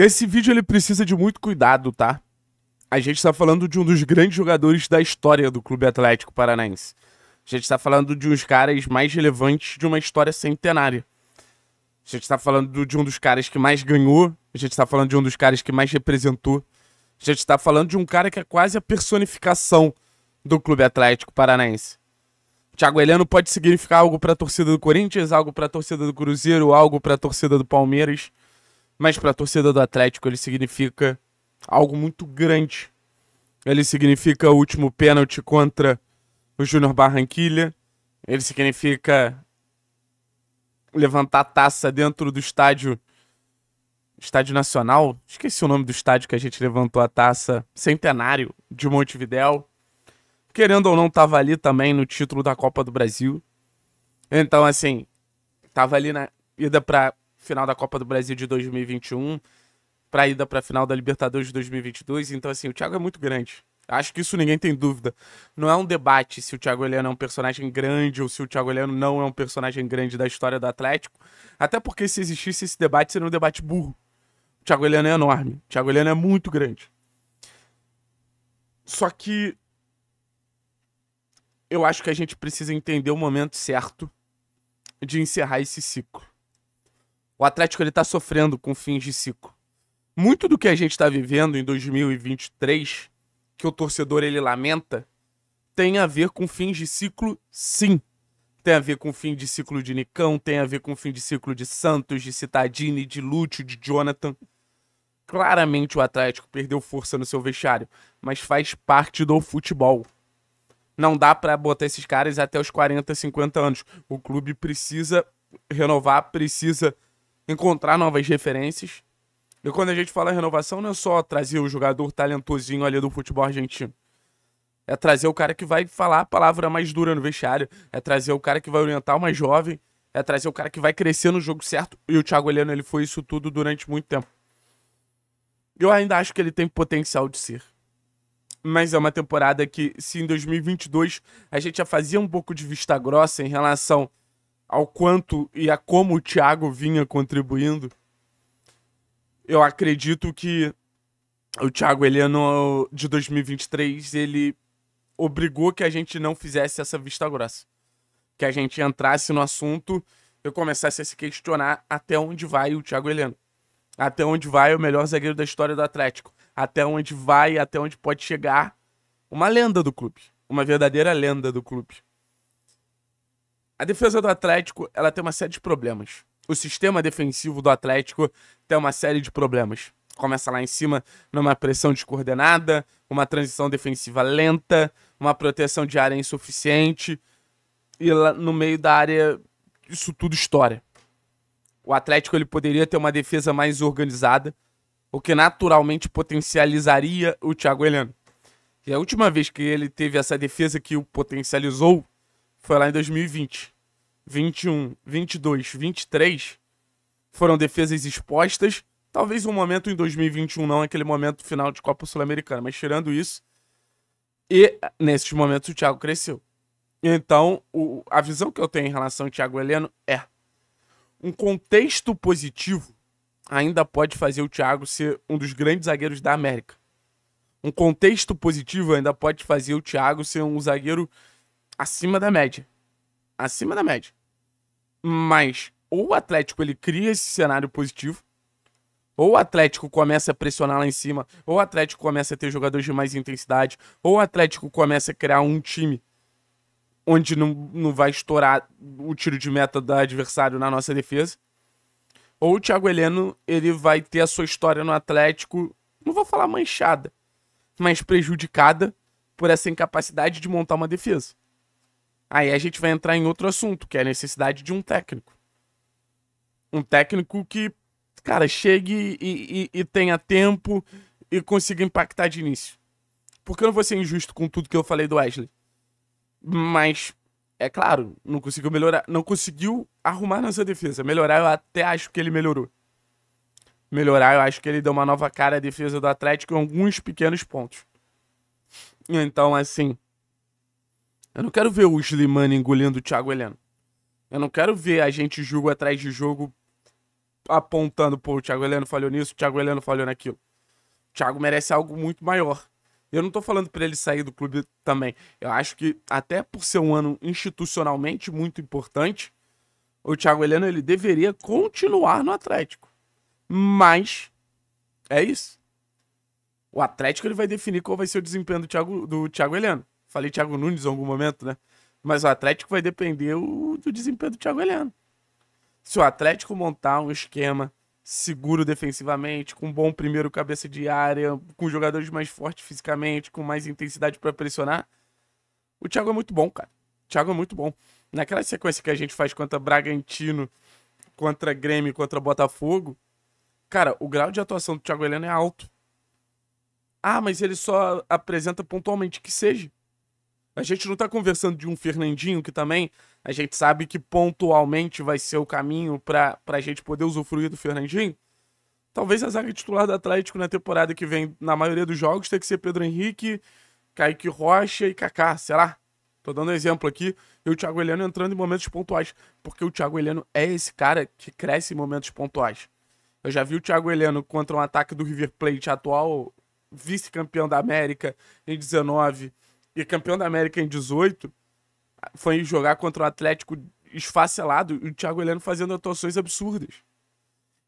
Esse vídeo ele precisa de muito cuidado, tá? A gente está falando de um dos grandes jogadores da história do Clube Atlético Paranaense. A gente está falando de um dos caras mais relevantes de uma história centenária. A gente está falando de um dos caras que mais ganhou. A gente está falando de um dos caras que mais representou. A gente está falando de um cara que é quase a personificação do Clube Atlético Paranaense. Thiago Heleno pode significar algo para a torcida do Corinthians, algo para a torcida do Cruzeiro, algo para a torcida do Palmeiras mas para a torcida do Atlético ele significa algo muito grande. Ele significa o último pênalti contra o Júnior Barranquilha. Ele significa levantar a taça dentro do estádio Estádio Nacional, esqueci o nome do estádio que a gente levantou a taça, Centenário de Montevidéu. Querendo ou não, estava ali também no título da Copa do Brasil. Então, assim, estava ali na ida para final da Copa do Brasil de 2021 para a ida para a final da Libertadores de 2022. Então, assim, o Thiago é muito grande. Acho que isso ninguém tem dúvida. Não é um debate se o Thiago Heleno é um personagem grande ou se o Thiago Heleno não é um personagem grande da história do Atlético. Até porque se existisse esse debate, seria um debate burro. O Thiago Heleno é enorme. O Thiago Heleno é muito grande. Só que eu acho que a gente precisa entender o momento certo de encerrar esse ciclo. O Atlético ele tá sofrendo com fins de ciclo. Muito do que a gente está vivendo em 2023, que o torcedor ele lamenta, tem a ver com fins de ciclo, sim. Tem a ver com fim de ciclo de Nicão, tem a ver com fim de ciclo de Santos, de Citadini, de Lúcio, de Jonathan. Claramente o Atlético perdeu força no seu vestiário, mas faz parte do futebol. Não dá para botar esses caras até os 40, 50 anos. O clube precisa renovar, precisa encontrar novas referências. E quando a gente fala renovação, não é só trazer o jogador talentosinho ali do futebol argentino. É trazer o cara que vai falar a palavra mais dura no vestiário. É trazer o cara que vai orientar o mais jovem. É trazer o cara que vai crescer no jogo certo. E o Thiago Heleno, ele foi isso tudo durante muito tempo. Eu ainda acho que ele tem potencial de ser. Mas é uma temporada que, se em 2022 a gente já fazia um pouco de vista grossa em relação ao quanto e a como o Thiago vinha contribuindo, eu acredito que o Thiago Heleno de 2023, ele obrigou que a gente não fizesse essa vista grossa. Que a gente entrasse no assunto e começasse a se questionar até onde vai o Thiago Heleno. Até onde vai o melhor zagueiro da história do Atlético. Até onde vai, até onde pode chegar uma lenda do clube. Uma verdadeira lenda do clube. A defesa do Atlético, ela tem uma série de problemas. O sistema defensivo do Atlético tem uma série de problemas. Começa lá em cima numa pressão descoordenada, uma transição defensiva lenta, uma proteção de área insuficiente e lá no meio da área isso tudo história. O Atlético ele poderia ter uma defesa mais organizada, o que naturalmente potencializaria o Thiago Heleno. E a última vez que ele teve essa defesa que o potencializou foi lá em 2020. 21, 22, 23 foram defesas expostas. Talvez um momento em 2021 não, aquele momento final de Copa Sul-Americana, mas tirando isso, e nesses momentos o Thiago cresceu. Então, o, a visão que eu tenho em relação ao Thiago Heleno é: um contexto positivo ainda pode fazer o Thiago ser um dos grandes zagueiros da América. Um contexto positivo ainda pode fazer o Thiago ser um zagueiro acima da média. Acima da média. Mas ou o Atlético ele cria esse cenário positivo, ou o Atlético começa a pressionar lá em cima, ou o Atlético começa a ter jogadores de mais intensidade, ou o Atlético começa a criar um time onde não, não vai estourar o tiro de meta do adversário na nossa defesa. Ou o Thiago Heleno, ele vai ter a sua história no Atlético, não vou falar manchada, mas prejudicada por essa incapacidade de montar uma defesa. Aí a gente vai entrar em outro assunto, que é a necessidade de um técnico. Um técnico que, cara, chegue e, e, e tenha tempo e consiga impactar de início. Porque eu não vou ser injusto com tudo que eu falei do Wesley. Mas, é claro, não conseguiu melhorar. Não conseguiu arrumar nossa defesa. Melhorar, eu até acho que ele melhorou. Melhorar, eu acho que ele deu uma nova cara à defesa do Atlético em alguns pequenos pontos. Então, assim, eu não quero ver o Slimani engolindo o Thiago Heleno. Eu não quero ver a gente jogo atrás de jogo apontando, pô, o Thiago Heleno falhou nisso, o Thiago Heleno falhou naquilo. O Thiago merece algo muito maior. Eu não tô falando para ele sair do clube também. Eu acho que até por ser um ano institucionalmente muito importante, o Thiago Heleno ele deveria continuar no Atlético. Mas é isso. O Atlético ele vai definir qual vai ser o desempenho do Thiago, do Thiago Heleno falei Thiago Nunes em algum momento, né? Mas o Atlético vai depender do desempenho do Thiago Heleno. Se o Atlético montar um esquema seguro defensivamente, com um bom primeiro cabeça de área, com jogadores mais fortes fisicamente, com mais intensidade para pressionar, o Thiago é muito bom, cara. O Thiago é muito bom. Naquela sequência que a gente faz contra Bragantino, contra Grêmio, contra Botafogo, cara, o grau de atuação do Thiago Heleno é alto. Ah, mas ele só apresenta pontualmente que seja. A gente não tá conversando de um Fernandinho que também a gente sabe que pontualmente vai ser o caminho para a gente poder usufruir do Fernandinho. Talvez a zaga titular do Atlético na temporada que vem, na maioria dos jogos, tem que ser Pedro Henrique, Kaique Rocha e Kaká, sei lá. Tô dando exemplo aqui, e o Thiago Heleno entrando em momentos pontuais, porque o Thiago Heleno é esse cara que cresce em momentos pontuais. Eu já vi o Thiago Heleno contra um ataque do River Plate, atual vice-campeão da América em 19, e campeão da América em 18, foi jogar contra o Atlético esfacelado e o Thiago Heleno fazendo atuações absurdas.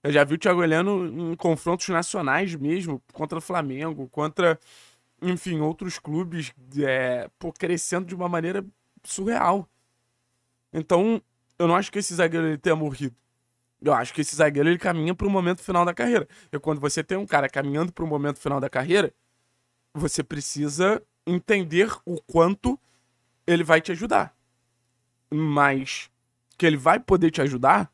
Eu já vi o Thiago Heleno em confrontos nacionais mesmo, contra o Flamengo, contra, enfim, outros clubes, é, pô, crescendo de uma maneira surreal. Então, eu não acho que esse zagueiro ele tenha morrido. Eu acho que esse zagueiro ele caminha para o momento final da carreira. E quando você tem um cara caminhando para o momento final da carreira, você precisa entender o quanto ele vai te ajudar. Mas que ele vai poder te ajudar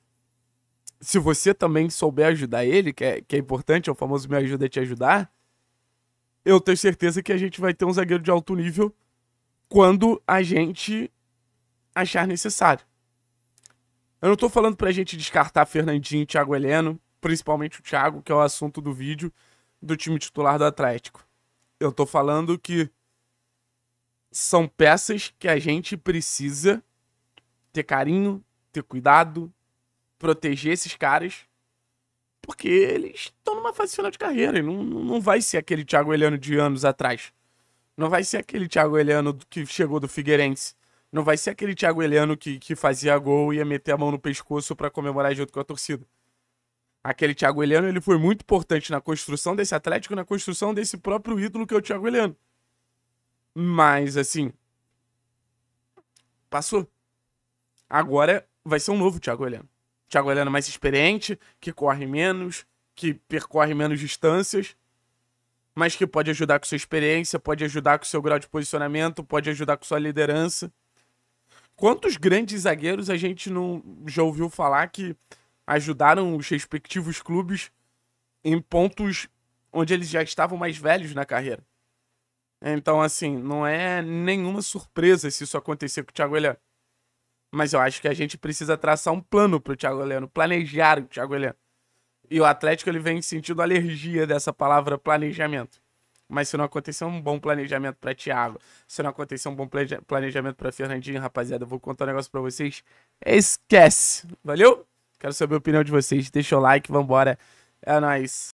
se você também souber ajudar ele, que é, que é importante, é o famoso me ajuda a te ajudar. Eu tenho certeza que a gente vai ter um zagueiro de alto nível quando a gente achar necessário. Eu não tô falando pra gente descartar Fernandinho e Thiago Heleno, principalmente o Thiago, que é o assunto do vídeo do time titular do Atlético. Eu tô falando que são peças que a gente precisa ter carinho, ter cuidado, proteger esses caras, porque eles estão numa fase final de carreira. Não, não vai ser aquele Thiago Heleno de anos atrás. Não vai ser aquele Thiago Heleno que chegou do Figueirense. Não vai ser aquele Thiago Heleno que, que fazia gol e ia meter a mão no pescoço para comemorar junto com a torcida. Aquele Thiago Heleno ele foi muito importante na construção desse Atlético, na construção desse próprio ídolo que é o Thiago Heleno. Mas, assim. Passou. Agora vai ser um novo Thiago Heleno. Thiago Heleno mais experiente, que corre menos, que percorre menos distâncias, mas que pode ajudar com sua experiência, pode ajudar com seu grau de posicionamento, pode ajudar com sua liderança. Quantos grandes zagueiros a gente não já ouviu falar que ajudaram os respectivos clubes em pontos onde eles já estavam mais velhos na carreira? Então, assim, não é nenhuma surpresa se isso acontecer com o Thiago Heleno. Mas eu acho que a gente precisa traçar um plano pro Thiago Heleno, planejar o Thiago Heleno. E o Atlético ele vem sentindo alergia dessa palavra planejamento. Mas se não acontecer um bom planejamento para Thiago, se não acontecer um bom planejamento para Fernandinho, rapaziada, eu vou contar um negócio para vocês. Esquece. Valeu? Quero saber a opinião de vocês. Deixa o like, vambora. É nóis.